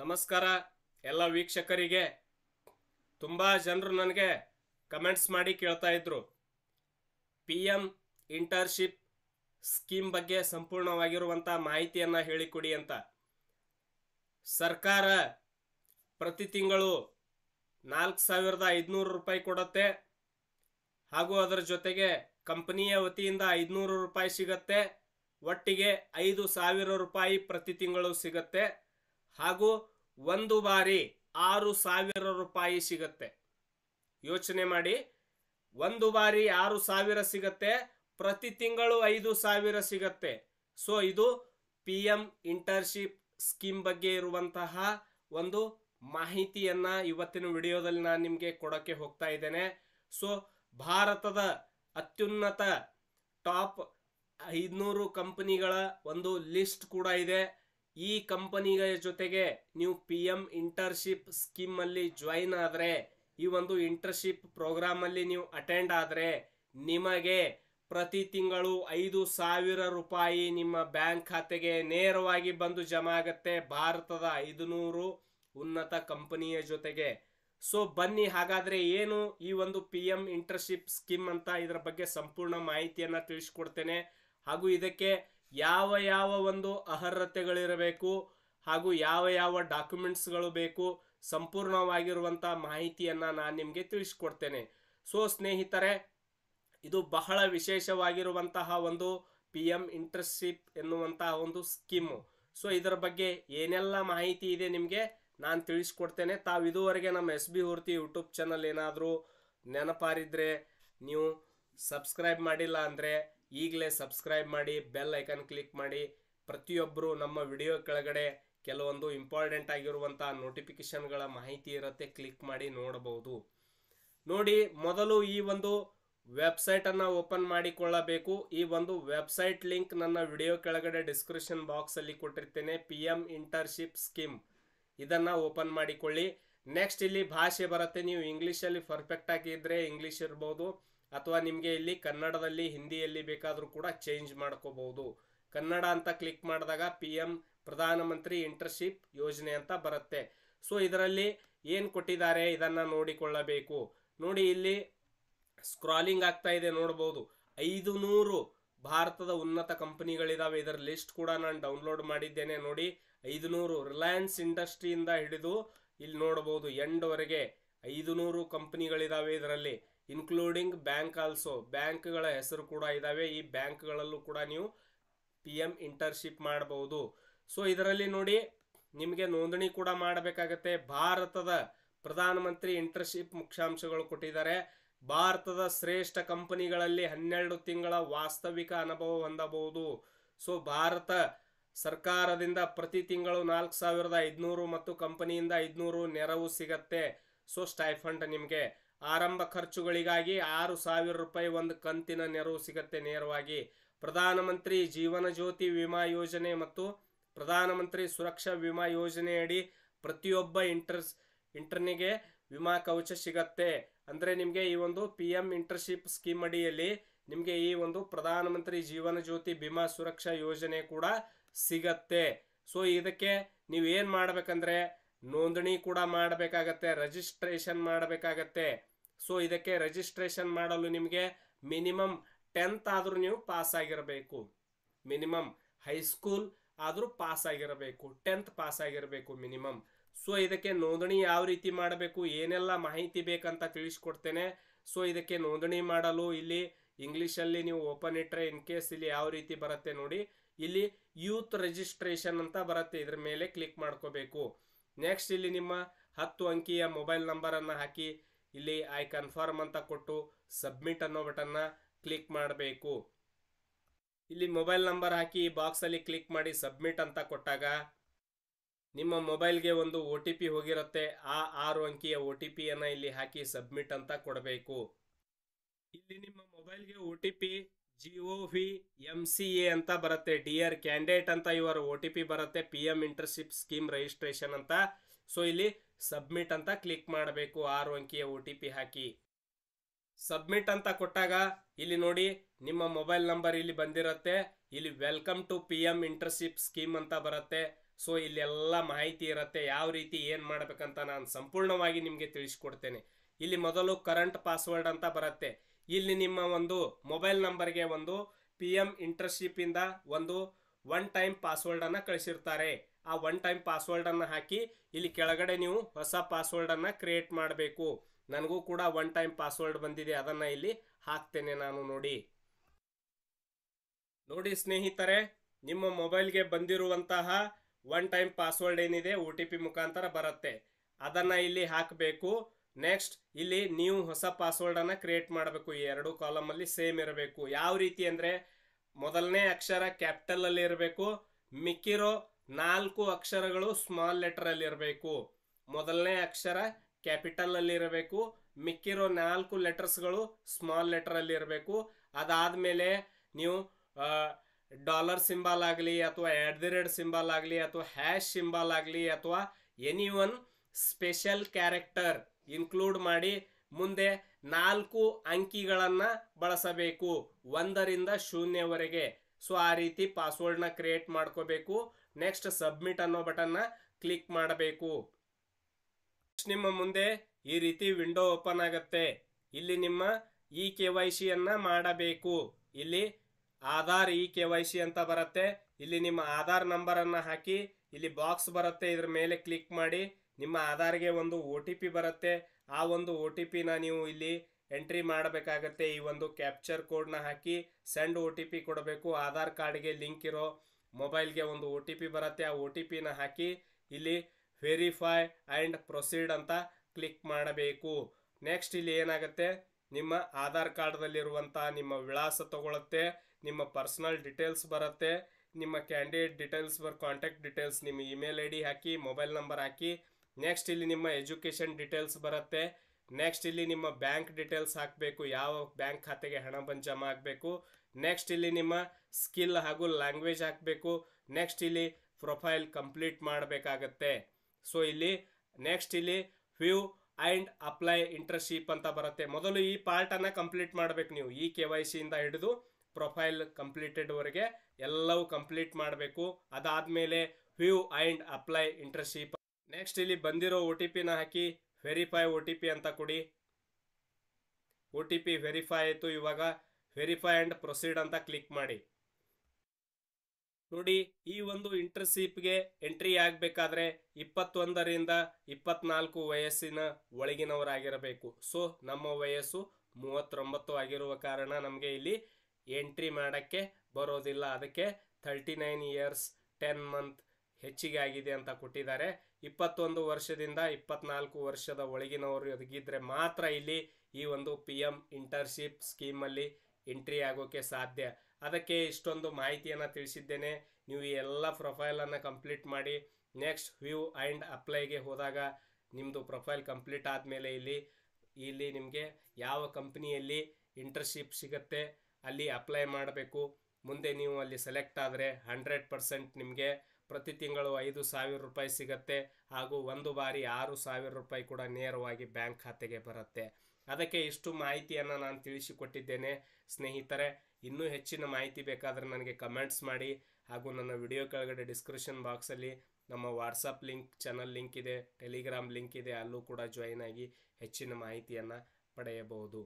ನಮಸ್ಕಾರ ಎಲ್ಲ ವೀಕ್ಷಕರಿಗೆ ತುಂಬ ಜನರು ನನಗೆ ಕಮೆಂಟ್ಸ್ ಮಾಡಿ ಕೇಳ್ತಾ ಇದ್ರು ಪಿ ಎಮ್ ಇಂಟರ್ನ್ಶಿಪ್ ಸ್ಕೀಮ್ ಬಗ್ಗೆ ಸಂಪೂರ್ಣವಾಗಿರುವಂಥ ಮಾಹಿತಿಯನ್ನು ಹೇಳಿಕೊಡಿ ಅಂತ ಸರ್ಕಾರ ಪ್ರತಿ ತಿಂಗಳು ನಾಲ್ಕು ಸಾವಿರದ ಐದುನೂರು ರೂಪಾಯಿ ಕೊಡುತ್ತೆ ಹಾಗೂ ಅದರ ಜೊತೆಗೆ ಕಂಪನಿಯ ವತಿಯಿಂದ ಐದುನೂರು ರೂಪಾಯಿ ಸಿಗತ್ತೆ ಒಟ್ಟಿಗೆ ಐದು ಸಾವಿರ ರೂಪಾಯಿ ಪ್ರತಿ ತಿಂಗಳು ಸಿಗತ್ತೆ ಹಾಗೂ ಒಂದು ಬಾರಿ ಆರು ಸಾವಿರ ರೂಪಾಯಿ ಸಿಗತ್ತೆ ಯೋಚನೆ ಮಾಡಿ ಒಂದು ಬಾರಿ ಆರು ಸಾವಿರ ಸಿಗತ್ತೆ ಪ್ರತಿ ತಿಂಗಳು ಐದು ಸಾವಿರ ಸಿಗತ್ತೆ ಸೊ ಇದು ಪಿ ಎಂ ಇಂಟರ್ನ್ಶಿಪ್ ಸ್ಕೀಮ್ ಬಗ್ಗೆ ಇರುವಂತಹ ಒಂದು ಮಾಹಿತಿಯನ್ನ ಇವತ್ತಿನ ವಿಡಿಯೋದಲ್ಲಿ ನಾನು ನಿಮಗೆ ಕೊಡೋಕ್ಕೆ ಹೋಗ್ತಾ ಇದ್ದೇನೆ ಸೊ ಭಾರತದ ಅತ್ಯುನ್ನತ ಟಾಪ್ ಐದುನೂರು ಕಂಪನಿಗಳ ಒಂದು ಲಿಸ್ಟ್ ಕೂಡ ಇದೆ ಈ ಕಂಪನಿಯ ಜೊತೆಗೆ ನೀವು ಪಿ ಎಂ ಇಂಟರ್ನ್ಶಿಪ್ ಸ್ಕೀಮ್ ಅಲ್ಲಿ ಜಾಯಿನ್ ಆದರೆ ಈ ಒಂದು ಇಂಟರ್ನ್ಶಿಪ್ ಪ್ರೋಗ್ರಾಮಲ್ಲಿ ಅಲ್ಲಿ ನೀವು ಅಟೆಂಡ್ ಆದರೆ ನಿಮಗೆ ಪ್ರತಿ ತಿಂಗಳು ಐದು ಸಾವಿರ ರೂಪಾಯಿ ನಿಮ್ಮ ಬ್ಯಾಂಕ್ ಖಾತೆಗೆ ನೇರವಾಗಿ ಬಂದು ಜಮಾ ಆಗುತ್ತೆ ಭಾರತದ ಐದುನೂರು ಉನ್ನತ ಕಂಪನಿಯ ಜೊತೆಗೆ ಸೊ ಬನ್ನಿ ಹಾಗಾದರೆ ಏನು ಈ ಒಂದು ಪಿ ಎಂ ಇಂಟರ್ನ್ಶಿಪ್ ಸ್ಕೀಮ್ ಅಂತ ಇದರ ಬಗ್ಗೆ ಸಂಪೂರ್ಣ ಮಾಹಿತಿಯನ್ನು ತಿಳಿಸ್ಕೊಡ್ತೇನೆ ಹಾಗೂ ಇದಕ್ಕೆ ಯಾವ ಯಾವ ಒಂದು ಅರ್ಹತೆಗಳಿರಬೇಕು ಹಾಗೂ ಯಾವ ಯಾವ ಡಾಕ್ಯುಮೆಂಟ್ಸ್ಗಳು ಬೇಕು ಸಂಪೂರ್ಣವಾಗಿರುವಂಥ ಮಾಹಿತಿಯನ್ನು ನಾನು ನಿಮಗೆ ತಿಳಿಸ್ಕೊಡ್ತೇನೆ ಸೊ ಸ್ನೇಹಿತರೆ ಇದು ಬಹಳ ವಿಶೇಷವಾಗಿರುವಂತಹ ಒಂದು ಪಿ ಎಮ್ ಇಂಟರ್ನ್ಶಿಪ್ ಎನ್ನುವಂತಹ ಒಂದು ಸ್ಕೀಮು ಸೊ ಇದರ ಬಗ್ಗೆ ಏನೆಲ್ಲ ಮಾಹಿತಿ ಇದೆ ನಿಮಗೆ ನಾನು ತಿಳಿಸ್ಕೊಡ್ತೇನೆ ತಾವು ಇದುವರೆಗೆ ನಮ್ಮ S B Horti YouTube channel ಏನಾದರೂ ನೆನಪಾರಿದ್ರೆ ನೀವು ಸಬ್ಸ್ಕ್ರೈಬ್ ಮಾಡಿಲ್ಲ ಅಂದರೆ ಈಗಲೇ ಸಬ್ಸ್ಕ್ರೈಬ್ ಮಾಡಿ ಬೆಲ್ ಐಕನ್ ಕ್ಲಿಕ್ ಮಾಡಿ ಪ್ರತಿಯೊಬ್ಬರು ನಮ್ಮ ವಿಡಿಯೋ ಕೆಳಗಡೆ ಕೆಲವೊಂದು ಇಂಪಾರ್ಟೆಂಟ್ ಆಗಿರುವಂಥ ನೋಟಿಫಿಕೇಷನ್ಗಳ ಮಾಹಿತಿ ಇರುತ್ತೆ ಕ್ಲಿಕ್ ಮಾಡಿ ನೋಡಬಹುದು ನೋಡಿ ಮೊದಲು ಈ ಒಂದು ವೆಬ್ಸೈಟನ್ನು ಓಪನ್ ಮಾಡಿಕೊಳ್ಳಬೇಕು ಈ ಒಂದು ವೆಬ್ಸೈಟ್ ಲಿಂಕ್ ನನ್ನ ವಿಡಿಯೋ ಕೆಳಗಡೆ ಡಿಸ್ಕ್ರಿಪ್ಷನ್ ಬಾಕ್ಸಲ್ಲಿ ಕೊಟ್ಟಿರ್ತೇನೆ ಪಿ ಎಮ್ ಇಂಟರ್ನ್ಶಿಪ್ ಸ್ಕೀಮ್ ಇದನ್ನು ಓಪನ್ ಮಾಡಿಕೊಳ್ಳಿ ನೆಕ್ಸ್ಟ್ ಇಲ್ಲಿ ಭಾಷೆ ಬರುತ್ತೆ ನೀವು ಇಂಗ್ಲೀಷಲ್ಲಿ ಪರ್ಫೆಕ್ಟ್ ಆಗಿದ್ದರೆ ಇಂಗ್ಲೀಷ್ ಇರ್ಬೋದು ಅಥವಾ ನಿಮಗೆ ಇಲ್ಲಿ ಕನ್ನಡದಲ್ಲಿ ಹಿಂದಿಯಲ್ಲಿ ಬೇಕಾದರೂ ಕೂಡ ಚೇಂಜ್ ಮಾಡ್ಕೋಬಹುದು ಕನ್ನಡ ಅಂತ ಕ್ಲಿಕ್ ಮಾಡಿದಾಗ ಪಿ ಎಂ ಪ್ರಧಾನಮಂತ್ರಿ ಇಂಟರ್ಶಿಪ್ ಯೋಜನೆ ಅಂತ ಬರುತ್ತೆ ಸೊ ಇದರಲ್ಲಿ ಏನು ಕೊಟ್ಟಿದ್ದಾರೆ ಇದನ್ನು ನೋಡಿಕೊಳ್ಳಬೇಕು ನೋಡಿ ಇಲ್ಲಿ ಸ್ಕ್ರಾಲಿಂಗ್ ಆಗ್ತಾ ಇದೆ ನೋಡ್ಬೋದು ಐದು ನೂರು ಭಾರತದ ಉನ್ನತ ಕಂಪನಿಗಳಿದಾವೆ ಇದರ ಲಿಸ್ಟ್ ಕೂಡ ನಾನು ಡೌನ್ಲೋಡ್ ಮಾಡಿದ್ದೇನೆ ನೋಡಿ ಐದು ನೂರು ರಿಲಯನ್ಸ್ ಇಂಡಸ್ಟ್ರಿಯಿಂದ ಹಿಡಿದು ಇಲ್ಲಿ ನೋಡಬಹುದು ಎಂಡ್ವರೆಗೆ ಐದು ನೂರು ಕಂಪನಿಗಳಿದಾವೆ ಇದರಲ್ಲಿ ಇನ್ಕ್ಲೂಡಿಂಗ್ ಬ್ಯಾಂಕ್ ಆಲ್ಸೋ ಬ್ಯಾಂಕ್ಗಳ ಹೆಸರು ಕೂಡ ಇದ್ದಾವೆ ಈ ಬ್ಯಾಂಕ್ಗಳಲ್ಲೂ ಕೂಡ ನೀವು ಪಿ ಎಮ್ ಇಂಟರ್ನ್ಶಿಪ್ ಮಾಡಬಹುದು ಸೊ ಇದರಲ್ಲಿ ನೋಡಿ ನಿಮಗೆ ನೋಂದಣಿ ಕೂಡ ಮಾಡಬೇಕಾಗತ್ತೆ ಭಾರತದ ಪ್ರಧಾನಮಂತ್ರಿ ಇಂಟರ್ನ್ಶಿಪ್ ಮುಖ್ಯಾಂಶಗಳು ಕೊಟ್ಟಿದ್ದಾರೆ ಭಾರತದ ಶ್ರೇಷ್ಠ ಕಂಪನಿಗಳಲ್ಲಿ ಹನ್ನೆರಡು ತಿಂಗಳ ವಾಸ್ತವಿಕ ಅನುಭವ ಹೊಂದಬಹುದು ಸೊ ಭಾರತ ಸರ್ಕಾರದಿಂದ ಪ್ರತಿ ತಿಂಗಳು ನಾಲ್ಕು ಸಾವಿರದ ಐದುನೂರು ಮತ್ತು ಕಂಪನಿಯಿಂದ ಐದುನೂರು ನೆರವು ಸಿಗತ್ತೆ ಸೊ ಸ್ಟೈಫಂಡ್ ನಿಮಗೆ ಆರಂಭ ಖರ್ಚುಗಳಿಗಾಗಿ ಆರು ಸಾವಿರ ರೂಪಾಯಿ ಒಂದು ಕಂತಿನ ನೆರವು ಸಿಗತ್ತೆ ನೇರವಾಗಿ ಪ್ರಧಾನಮಂತ್ರಿ ಜೀವನ ಜ್ಯೋತಿ ವಿಮಾ ಯೋಜನೆ ಮತ್ತು ಪ್ರಧಾನಮಂತ್ರಿ ಸುರಕ್ಷಾ ವಿಮಾ ಯೋಜನೆಯಡಿ ಪ್ರತಿಯೊಬ್ಬ ಇಂಟರ್ಸ್ ಇಂಟರ್ನಿಗೆ ವಿಮಾ ಕವಚ ಸಿಗತ್ತೆ ಅಂದರೆ ನಿಮಗೆ ಈ ಒಂದು ಪಿ ಎಂ ಇಂಟರ್ಶಿಪ್ ಸ್ಕೀಮ್ ಅಡಿಯಲ್ಲಿ ನಿಮಗೆ ಈ ಒಂದು ಪ್ರಧಾನಮಂತ್ರಿ ಜೀವನ ಜ್ಯೋತಿ ವಿಮಾ ಸುರಕ್ಷಾ ಯೋಜನೆ ಕೂಡ ಸಿಗತ್ತೆ ಸೊ ಇದಕ್ಕೆ ನೀವು ಏನು ಮಾಡಬೇಕಂದ್ರೆ ನೋಂದಣಿ ಕೂಡ ಮಾಡಬೇಕಾಗತ್ತೆ ರಜಿಸ್ಟ್ರೇಷನ್ ಮಾಡಬೇಕಾಗತ್ತೆ ಸೊ ಇದಕ್ಕೆ ರಿಜಿಸ್ಟ್ರೇಷನ್ ಮಾಡಲು ನಿಮಗೆ ಮಿನಿಮಮ್ ಟೆಂತ್ ಆದರೂ ನೀವು ಪಾಸ್ ಆಗಿರಬೇಕು ಮಿನಿಮಮ್ ಹೈಸ್ಕೂಲ್ ಆದರೂ ಪಾಸ್ ಆಗಿರಬೇಕು ಟೆಂತ್ ಪಾಸ್ ಆಗಿರಬೇಕು ಮಿನಿಮಮ್ ಸೊ ಇದಕ್ಕೆ ನೋಂದಣಿ ಯಾವ ರೀತಿ ಮಾಡಬೇಕು ಏನೆಲ್ಲ ಮಾಹಿತಿ ಬೇಕಂತ ತಿಳಿಸ್ಕೊಡ್ತೇನೆ ಸೊ ಇದಕ್ಕೆ ನೋಂದಣಿ ಮಾಡಲು ಇಲ್ಲಿ ಇಂಗ್ಲೀಷಲ್ಲಿ ನೀವು ಓಪನ್ ಇಟ್ಟರೆ ಇನ್ ಕೇಸ್ ಇಲ್ಲಿ ಯಾವ ರೀತಿ ಬರುತ್ತೆ ನೋಡಿ ಇಲ್ಲಿ ಯೂತ್ ರಿಜಿಸ್ಟ್ರೇಷನ್ ಅಂತ ಬರುತ್ತೆ ಇದ್ರ ಮೇಲೆ ಕ್ಲಿಕ್ ಮಾಡ್ಕೋಬೇಕು ನೆಕ್ಸ್ಟ್ ಇಲ್ಲಿ ನಿಮ್ಮ ಹತ್ತು ಅಂಕಿಯ ಮೊಬೈಲ್ ನಂಬರನ್ನು ಹಾಕಿ ಇಲ್ಲಿ ಐ ಕನ್ಫರ್ಮ್ ಅಂತ ಕೊಟ್ಟು ಸಬ್ಮಿಟ್ ಅನ್ನೋ ಬಟನ್ನ ಕ್ಲಿಕ್ ಮಾಡಬೇಕು ಇಲ್ಲಿ ಮೊಬೈಲ್ ನಂಬರ್ ಹಾಕಿ ಈ ಬಾಕ್ಸಲ್ಲಿ ಕ್ಲಿಕ್ ಮಾಡಿ ಸಬ್ಮಿಟ್ ಅಂತ ಕೊಟ್ಟಾಗ ನಿಮ್ಮ ಮೊಬೈಲ್ಗೆ ಒಂದು ಒ ಟಿ ಪಿ ಹೋಗಿರುತ್ತೆ ಆ ಆರು ಅಂಕಿಯ ಒ ಟಿ ಪಿಯನ್ನು ಇಲ್ಲಿ ಹಾಕಿ ಸಬ್ಮಿಟ್ ಅಂತ ಕೊಡಬೇಕು ಇಲ್ಲಿ ನಿಮ್ಮ ಮೊಬೈಲ್ಗೆ O T P G O V M C A ಅಂತ ಬರುತ್ತೆ ಡಿ ಆರ್ ಕ್ಯಾಂಡಿಡೇಟ್ ಅಂತ ಇವರು ಒ ಟಿ ಪಿ ಬರುತ್ತೆ P M internship scheme registration ಅಂತ ಸೊ ಇಲ್ಲಿ ಸಬ್ಮಿಟ್ ಅಂತ ಕ್ಲಿಕ್ ಮಾಡಬೇಕು ಆರು ಅಂಕಿಯ ಒ ಟಿ ಪಿ ಹಾಕಿ ಸಬ್ಮಿಟ್ ಅಂತ ಕೊಟ್ಟಾಗ ಇಲ್ಲಿ ನೋಡಿ ನಿಮ್ಮ ಮೊಬೈಲ್ ನಂಬರ್ ಇಲ್ಲಿ ಬಂದಿರುತ್ತೆ ಇಲ್ಲಿ welcome to P M internship scheme ಅಂತ ಬರುತ್ತೆ ಸೊ ಇಲ್ಲೆಲ್ಲ ಮಾಹಿತಿ ಇರುತ್ತೆ ಯಾವ ರೀತಿ ಏನು ಮಾಡ್ಬೇಕಂತ ನಾನು ಸಂಪೂರ್ಣವಾಗಿ ನಿಮಗೆ ತಿಳಿಸ್ಕೊಡ್ತೇನೆ ಇಲ್ಲಿ ಮೊದಲು ಕರೆಂಟ್ ಪಾಸ್ವರ್ಡ್ ಅಂತ ಬರುತ್ತೆ ಇಲ್ಲಿ ನಿಮ್ಮ ಒಂದು ಮೊಬೈಲ್ ನಂಬರ್ಗೆ ಒಂದು ಪಿ ಎಮ್ ಇಂದ ಒಂದು ಒನ್ ಟೈಮ್ ಪಾಸ್ವರ್ಡನ್ನು ಕಳಿಸಿರ್ತಾರೆ ಆ ಒನ್ ಟೈಮ್ ಪಾಸ್ವರ್ಡನ್ನು ಹಾಕಿ ಇಲ್ಲಿ ಕೆಳಗಡೆ ನೀವು ಹೊಸ ಪಾಸ್ವರ್ಡನ್ನು ಕ್ರಿಯೇಟ್ ಮಾಡಬೇಕು ನನಗೂ ಕೂಡ ಒನ್ ಟೈಮ್ ಪಾಸ್ವರ್ಡ್ ಬಂದಿದೆ ಅದನ್ನು ಇಲ್ಲಿ ಹಾಕ್ತೇನೆ ನಾನು ನೋಡಿ ನೋಡಿ ಸ್ನೇಹಿತರೆ ನಿಮ್ಮ ಮೊಬೈಲ್ಗೆ ಬಂದಿರುವಂತಹ ಒನ್ ಟೈಮ್ ಪಾಸ್ವರ್ಡ್ ಏನಿದೆ ಒ ಟಿ ಪಿ ಮುಖಾಂತರ ಬರುತ್ತೆ ಅದನ್ನು ಇಲ್ಲಿ ಹಾಕಬೇಕು ನೆಕ್ಸ್ಟ್ ಇಲ್ಲಿ ನೀವು ಹೊಸ ಪಾಸ್ವರ್ಡನ್ನು ಕ್ರಿಯೇಟ್ ಮಾಡಬೇಕು ಈ ಎರಡು ಕಾಲಮಲ್ಲಿ ಸೇಮ್ ಇರಬೇಕು ಯಾವ ರೀತಿ ಅಂದರೆ ಮೊದಲನೇ ಅಕ್ಷರ ಕ್ಯಾಪಿಟಲಲ್ಲಿ ಇರಬೇಕು ಮಿಕ್ಕಿರೋ ನಾಲ್ಕು ಅಕ್ಷರಗಳು ಸ್ಮಾಲ್ ಲೆಟ್ರಲ್ಲಿರಬೇಕು ಇರಬೇಕು ಮೊದಲನೇ ಅಕ್ಷರ ಕ್ಯಾಪಿಟಲಲ್ಲಿ ಇರಬೇಕು ಮಿಕ್ಕಿರೋ ನಾಲ್ಕು ಲೆಟರ್ಸ್ಗಳು ಸ್ಮಾಲ್ ಲೆಟ್ರಲ್ಲಿ ಇರಬೇಕು ಅದಾದಮೇಲೆ ನೀವು ಡಾಲರ್ ಸಿಂಬಲ್ ಆಗಲಿ ಅಥವಾ ಎಟ್ ದಿ ರೇಟ್ ಸಿಂಬಲ್ ಆಗಲಿ ಅಥವಾ ಹ್ಯಾಶ್ ಸಿಂಬಲ್ ಆಗಲಿ ಅಥವಾ any one special character include ಮಾಡಿ ಮುಂದೆ ನಾಲ್ಕು ಅಂಕಿಗಳನ್ನು ಬಳಸಬೇಕು ಒಂದರಿಂದ ಶೂನ್ಯವರೆಗೆ ಸೊ ಆ ರೀತಿ ಪಾಸ್ವರ್ಡ್ನ ಕ್ರಿಯೇಟ್ ಮಾಡ್ಕೋಬೇಕು ನೆಕ್ಸ್ಟ್ ಸಬ್ಮಿಟ್ ಅನ್ನೋ ಬಟನ್ನ ಕ್ಲಿಕ್ ಮಾಡಬೇಕು ನಿಮ್ಮ ಮುಂದೆ ಈ ರೀತಿ ವಿಂಡೋ ಓಪನ್ ಆಗುತ್ತೆ ಇಲ್ಲಿ ನಿಮ್ಮ ಇ ಕೆ ವೈ ಸಿಯನ್ನು ಮಾಡಬೇಕು ಇಲ್ಲಿ Aadhaar E K Y C ಅಂತ ಬರುತ್ತೆ ಇಲ್ಲಿ ನಿಮ್ಮ ಆಧಾರ್ ನಂಬರನ್ನು ಹಾಕಿ ಇಲ್ಲಿ ಬಾಕ್ಸ್ ಬರುತ್ತೆ ಇದ್ರ ಮೇಲೆ ಕ್ಲಿಕ್ ಮಾಡಿ ನಿಮ್ಮ ಆಧಾರ್ಗೆ ಒಂದು ಒ ಟಿ ಪಿ ಬರುತ್ತೆ ಆ ಒಂದು ಒ ಟಿ ಪಿನ ನೀವು ಇಲ್ಲಿ ಎಂಟ್ರಿ ಮಾಡಬೇಕಾಗತ್ತೆ ಈ ಒಂದು ಕ್ಯಾಪ್ಚರ್ ಕೋಡ್ನ ಹಾಕಿ ಸೆಂಡ್ ಓ ಟಿ ಪಿ ಕೊಡಬೇಕು ಆಧಾರ್ ಕಾರ್ಡ್ಗೆ ಲಿಂಕ್ ಇರೋ ಮೊಬೈಲ್ಗೆ ಒಂದು ಒ ಟಿ ಪಿ ಬರುತ್ತೆ ಆ ಒ ಟಿ ಪಿನ ಹಾಕಿ ಇಲ್ಲಿ ವೆರಿಫೈ ಆ್ಯಂಡ್ ಪ್ರೊಸೀಡ್ ಅಂತ ಕ್ಲಿಕ್ ಮಾಡಬೇಕು ನೆಕ್ಸ್ಟ್ ಇಲ್ಲಿ ಏನಾಗುತ್ತೆ ನಿಮ್ಮ ಆಧಾರ್ ಕಾರ್ಡ್ದಲ್ಲಿರುವಂಥ ನಿಮ್ಮ ವಿಳಾಸ ತೊಗೊಳುತ್ತೆ ನಿಮ್ಮ ಪರ್ಸ್ನಲ್ ಡೀಟೇಲ್ಸ್ ಬರುತ್ತೆ ನಿಮ್ಮ ಕ್ಯಾಂಡಿಡೇಟ್ ಡೀಟೇಲ್ಸ್ ಬರ್ ಕಾಂಟ್ಯಾಕ್ಟ್ ಡಿಟೇಲ್ಸ್ ನಿಮ್ಮ ಇಮೇಲ್ ಐ ಡಿ ಹಾಕಿ ಮೊಬೈಲ್ ನಂಬರ್ ಹಾಕಿ ನೆಕ್ಸ್ಟ್ ಇಲ್ಲಿ ನಿಮ್ಮ ಎಜುಕೇಷನ್ ಡೀಟೇಲ್ಸ್ ಬರುತ್ತೆ ನೆಕ್ಸ್ಟ್ ಇಲ್ಲಿ ನಿಮ್ಮ ಬ್ಯಾಂಕ್ ಡೀಟೇಲ್ಸ್ ಹಾಕಬೇಕು ಯಾವ ಬ್ಯಾಂಕ್ ಖಾತೆಗೆ ಹಣ ಬಂದು ಜಮಾ ಆಗಬೇಕು ನೆಕ್ಸ್ಟ್ ಇಲ್ಲಿ ನಿಮ್ಮ ಸ್ಕಿಲ್ ಹಾಗೂ ಲ್ಯಾಂಗ್ವೇಜ್ ಹಾಕಬೇಕು ನೆಕ್ಸ್ಟ್ ಇಲ್ಲಿ ಪ್ರೊಫೈಲ್ ಕಂಪ್ಲೀಟ್ ಮಾಡಬೇಕಾಗತ್ತೆ ಸೊ ಇಲ್ಲಿ ನೆಕ್ಸ್ಟ್ ಇಲ್ಲಿ ವ್ಯೂ ಆ್ಯಂಡ್ ಅಪ್ಲೈ ಇಂಟರ್ಶಿಪ್ ಅಂತ ಬರುತ್ತೆ ಮೊದಲು ಈ ಪಾರ್ಟನ್ನು ಕಂಪ್ಲೀಟ್ ಮಾಡಬೇಕು ನೀವು ಈ ಕೆ ವೈ ಸಿಯಿಂದ ಹಿಡಿದು ಪ್ರೊಫೈಲ್ ಕಂಪ್ಲೀಟೆಡ್ವರೆಗೆ ಎಲ್ಲವೂ ಕಂಪ್ಲೀಟ್ ಮಾಡಬೇಕು ಅದಾದಮೇಲೆ view and apply internship next ಇಲ್ಲಿ ಬಂದಿರೋ ಒ ಟಿ ಪಿನ ಹಾಕಿ ವೆರಿಫೈ ಒ ಟಿ ಪಿ ಅಂತ ಕೊಡಿ ಒ ಟಿ ಪಿ ವೆರಿಫೈ ಆಯಿತು ಇವಾಗ ವೆರಿಫೈ ಆ್ಯಂಡ್ ಪ್ರೊಸೀಡ್ ಅಂತ ಕ್ಲಿಕ್ ಮಾಡಿ ನೋಡಿ ಈ ಒಂದು ಇಂಟರ್ಶಿಪ್ಗೆ ಎಂಟ್ರಿ ಆಗಬೇಕಾದ್ರೆ ಇಪ್ಪತ್ತೊಂದರಿಂದ ಇಪ್ಪತ್ನಾಲ್ಕು ವಯಸ್ಸಿನ ಒಳಗಿನವರಾಗಿರಬೇಕು ಸೊ ನಮ್ಮ ವಯಸ್ಸು ಮೂವತ್ತೊಂಬತ್ತು ಆಗಿರುವ ಕಾರಣ ನಮಗೆ ಇಲ್ಲಿ ಎಂಟ್ರಿ ಮಾಡೋಕ್ಕೆ ಬರೋದಿಲ್ಲ ಅದಕ್ಕೆ thirty nine years ten month ಹೆಚ್ಚಿಗೆ ಆಗಿದೆ ಅಂತ ಕೊಟ್ಟಿದ್ದಾರೆ ಇಪ್ಪತ್ತೊಂದು ವರ್ಷದಿಂದ ಇಪ್ಪತ್ನಾಲ್ಕು ವರ್ಷದ ಒಳಗಿನವರು ಒದಗಿದ್ರೆ ಮಾತ್ರ ಇಲ್ಲಿ ಈ ಒಂದು ಪಿ ಎಮ್ ಇಂಟರ್ನ್ಶಿಪ್ ಸ್ಕೀಮಲ್ಲಿ ಎಂಟ್ರಿ ಆಗೋಕ್ಕೆ ಸಾಧ್ಯ ಅದಕ್ಕೆ ಇಷ್ಟೊಂದು ಮಾಹಿತಿಯನ್ನು ತಿಳಿಸಿದ್ದೇನೆ ನೀವು ಈ ಎಲ್ಲ ಪ್ರೊಫೈಲನ್ನು ಕಂಪ್ಲೀಟ್ ಮಾಡಿ ನೆಕ್ಸ್ಟ್ ವ್ಯೂ ಆ್ಯಂಡ್ ಅಪ್ಲೈಗೆ ಹೋದಾಗ ನಿಮ್ಮದು ಪ್ರೊಫೈಲ್ ಕಂಪ್ಲೀಟ್ ಆದಮೇಲೆ ಇಲ್ಲಿ ಇಲ್ಲಿ ನಿಮಗೆ ಯಾವ ಕಂಪ್ನಿಯಲ್ಲಿ ಇಂಟರ್ನ್ಶಿಪ್ ಸಿಗುತ್ತೆ ಅಲ್ಲಿ ಅಪ್ಲೈ ಮಾಡಬೇಕು ಮುಂದೆ ನೀವು ಅಲ್ಲಿ ಸೆಲೆಕ್ಟ್ ಆದರೆ ಹಂಡ್ರೆಡ್ ಪರ್ಸೆಂಟ್ ನಿಮಗೆ ಪ್ರತಿ ತಿಂಗಳು ಐದು ಸಾವಿರ ರೂಪಾಯಿ ಸಿಗತ್ತೆ ಹಾಗೂ ಒಂದು ಬಾರಿ ಆರು ಸಾವಿರ ರೂಪಾಯಿ ಕೂಡ ನೇರವಾಗಿ ಬ್ಯಾಂಕ್ ಖಾತೆಗೆ ಬರುತ್ತೆ ಅದಕ್ಕೆ ಇಷ್ಟು ಮಾಹಿತಿಯನ್ನು ನಾನು ತಿಳಿಸಿಕೊಟ್ಟಿದ್ದೇನೆ ಸ್ನೇಹಿತರೆ ಇನ್ನೂ ಹೆಚ್ಚಿನ ಮಾಹಿತಿ ಬೇಕಾದರೆ ನನಗೆ ಕಮೆಂಟ್ಸ್ ಮಾಡಿ ಹಾಗೂ ನನ್ನ ವಿಡಿಯೋ ಕೆಳಗಡೆ ಡಿಸ್ಕ್ರಿಪ್ಷನ್ ಬಾಕ್ಸಲ್ಲಿ ನಮ್ಮ ವಾಟ್ಸಪ್ ಲಿಂಕ್ ಚಾನಲ್ ಲಿಂಕ್ ಇದೆ ಟೆಲಿಗ್ರಾಮ್ ಲಿಂಕ್ ಇದೆ ಅಲ್ಲೂ ಕೂಡ ಜಾಯಿನ್ ಆಗಿ ಹೆಚ್ಚಿನ ಮಾಹಿತಿಯನ್ನು ಪಡೆಯಬಹುದು